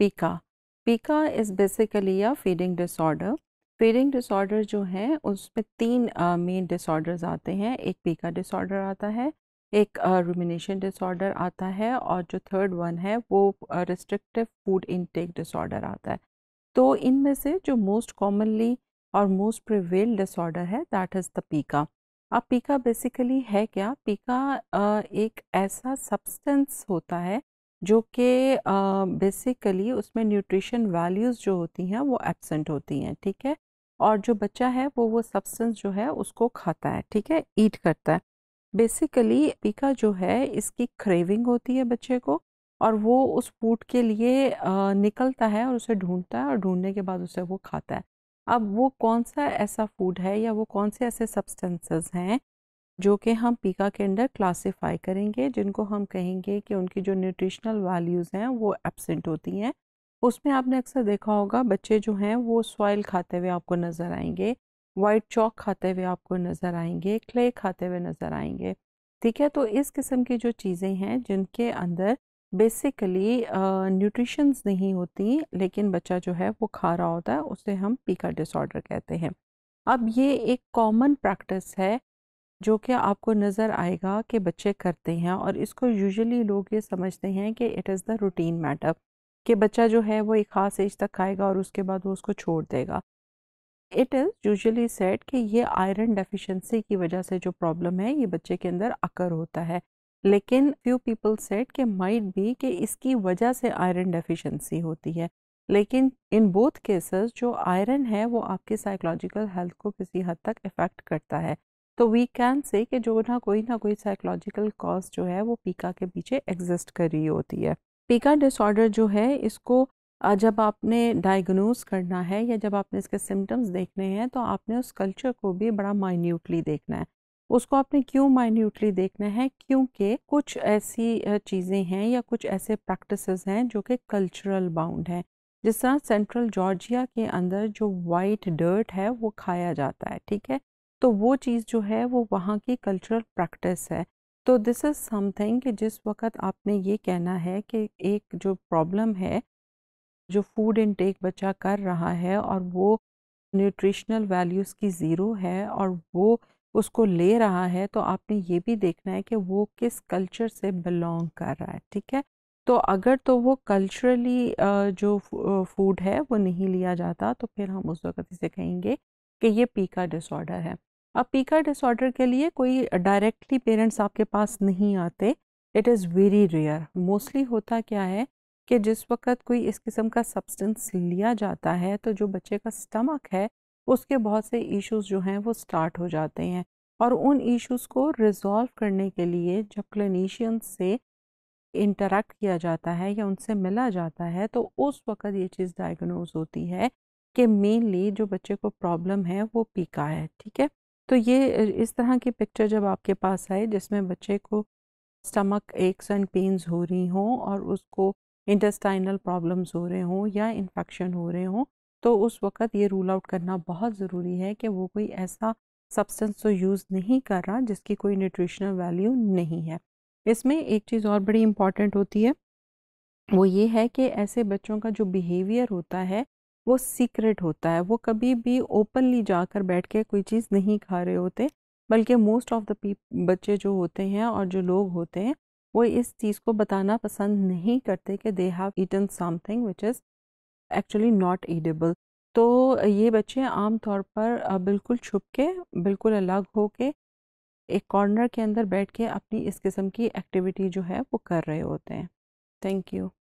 पीका pica is basically या feeding disorder feeding disorder जो है उसमें तीन मेन uh, डिसऑर्डर्स आते हैं एक पीका डिसऑर्डर आता है एक रूमिनेशन uh, डिसऑर्डर आता है और जो थर्ड वन है वो रिस्ट्रिक्टिव फूड इनटेक डिसऑर्डर आता है तो इनमें से जो मोस्ट कॉमनली और मोस्ट प्रिवेल डिसऑर्डर है दैट इज़ द पीका अब पीका बेसिकली है क्या पीका uh, एक ऐसा सब्सटेंस होता है जो कि बेसिकली उसमें न्यूट्रिशन वैल्यूज़ जो होती हैं वो एबसेंट होती हैं ठीक है और जो बच्चा है वो वो सब्सटेंस जो है उसको खाता है ठीक है ईट करता है बेसिकली पीका जो है इसकी क्रेविंग होती है बच्चे को और वो उस फूड के लिए आ, निकलता है और उसे ढूंढता है और ढूंढने के बाद उसे वो खाता है अब वो कौन सा ऐसा फूड है या वो कौन से ऐसे सब्सटेंसेस हैं जो कि हम पीका के अंडर क्लासिफाई करेंगे जिनको हम कहेंगे कि उनकी जो न्यूट्रिशनल वैल्यूज़ हैं वो एबसेंट होती हैं उसमें आपने अक्सर देखा होगा बच्चे जो हैं वो सॉइल खाते हुए आपको नज़र आएंगे वाइट चौक खाते हुए आपको नज़र आएंगे क्ले खाते हुए नज़र आएंगे ठीक है तो इस किस्म की जो चीज़ें हैं जिनके अंदर बेसिकली न्यूट्रिशंस नहीं होती लेकिन बच्चा जो है वो खा रहा होता है उसे हम पीका डिसऑर्डर कहते हैं अब ये एक कॉमन प्रैक्टिस है जो कि आपको नज़र आएगा कि बच्चे करते हैं और इसको यूजुअली लोग ये समझते हैं कि it is the routine matter कि बच्चा जो है वो एक ख़ास एज तक खाएगा और उसके बाद वो उसको छोड़ देगा इट इज़ यूजुअली सेट कि ये आयरन डेफिशिएंसी की वजह से जो प्रॉब्लम है ये बच्चे के अंदर अकर होता है लेकिन फ्यू पीपल सेट के माइट भी कि इसकी वजह से आयरन डेफिशिएंसी होती है लेकिन इन बोथ केसेस जो आयरन है वो आपके साइकोलॉजिकल हेल्थ को किसी हद तक इफ़ेक्ट करता है तो वी कैन से कि जो ना कोई ना कोई साइकोलॉजिकल कॉज जो है वो पीका के पीछे एग्जिस्ट कर रही होती है पीका डिसऑर्डर जो है इसको जब आपने डायग्नोज करना है या जब आपने इसके सिम्टम्स देखने हैं तो आपने उस कल्चर को भी बड़ा माइन्यूटली देखना है उसको आपने क्यों माइन्यूटली देखना है क्योंकि कुछ ऐसी चीज़ें हैं या कुछ ऐसे प्रैक्टिस हैं जो कि कल्चरल बाउंड हैं जिस तरह सेंट्रल जॉर्जिया के अंदर जो वाइट डर्ट है वो खाया जाता है ठीक है तो वो चीज़ जो है वो वहाँ की कल्चरल प्रैक्टिस है तो दिस इज़ समथिंग कि जिस वक्त आपने ये कहना है कि एक जो प्रॉब्लम है जो फूड इनटेक बच्चा कर रहा है और वो न्यूट्रिशनल वैल्यूज़ की ज़ीरो है और वो उसको ले रहा है तो आपने ये भी देखना है कि वो किस कल्चर से बिलोंग कर रहा है ठीक है तो अगर तो वो कल्चरली जो फूड है वो नहीं लिया जाता तो फिर हम उस वक्त इसे कहेंगे कि ये पीका डिसऑर्डर है अब पीका डिसऑर्डर के लिए कोई डायरेक्टली पेरेंट्स आपके पास नहीं आते it is very rare mostly होता क्या है कि जिस वक्त कोई इस किस्म का सब्सटेंस लिया जाता है तो जो बच्चे का स्टमक है उसके बहुत से इश्यूज जो हैं वो स्टार्ट हो जाते हैं और उन इश्यूज को रिजॉल्व करने के लिए जब क्लिनिशियन से इंटरेक्ट किया जाता है या उनसे मिला जाता है तो उस वक्त ये चीज़ डायग्नोज होती है कि मेनली जो बच्चे को प्रॉब्लम है वो पीका है ठीक है तो ये इस तरह की पिक्चर जब आपके पास आए जिसमें बच्चे को स्टमक एक्स एंड पेन्स हो रही हों और उसको इंटेस्टाइनल प्रॉब्लम्स हो रहे हों या इन्फेक्शन हो रहे हों तो उस वक्त ये रूल आउट करना बहुत ज़रूरी है कि वो कोई ऐसा सब्सटेंस तो यूज़ नहीं कर रहा जिसकी कोई न्यूट्रिशनल वैल्यू नहीं है इसमें एक चीज़ और बड़ी इम्पॉर्टेंट होती है वो ये है कि ऐसे बच्चों का जो बिहेवियर होता है वो सीक्रेट होता है वो कभी भी ओपनली जाकर बैठ के कोई चीज़ नहीं खा रहे होते बल्कि मोस्ट ऑफ द बच्चे जो होते हैं और जो लोग होते हैं वो इस चीज़ को बताना पसंद नहीं करते कि they have eaten something which is actually not edible तो ये बच्चे आम तौर पर बिल्कुल छुप के बिल्कुल अलग हो के एक कॉर्नर के अंदर बैठ के अपनी इस किस्म की एक्टिविटी जो है वो कर रहे होते हैं थैंक यू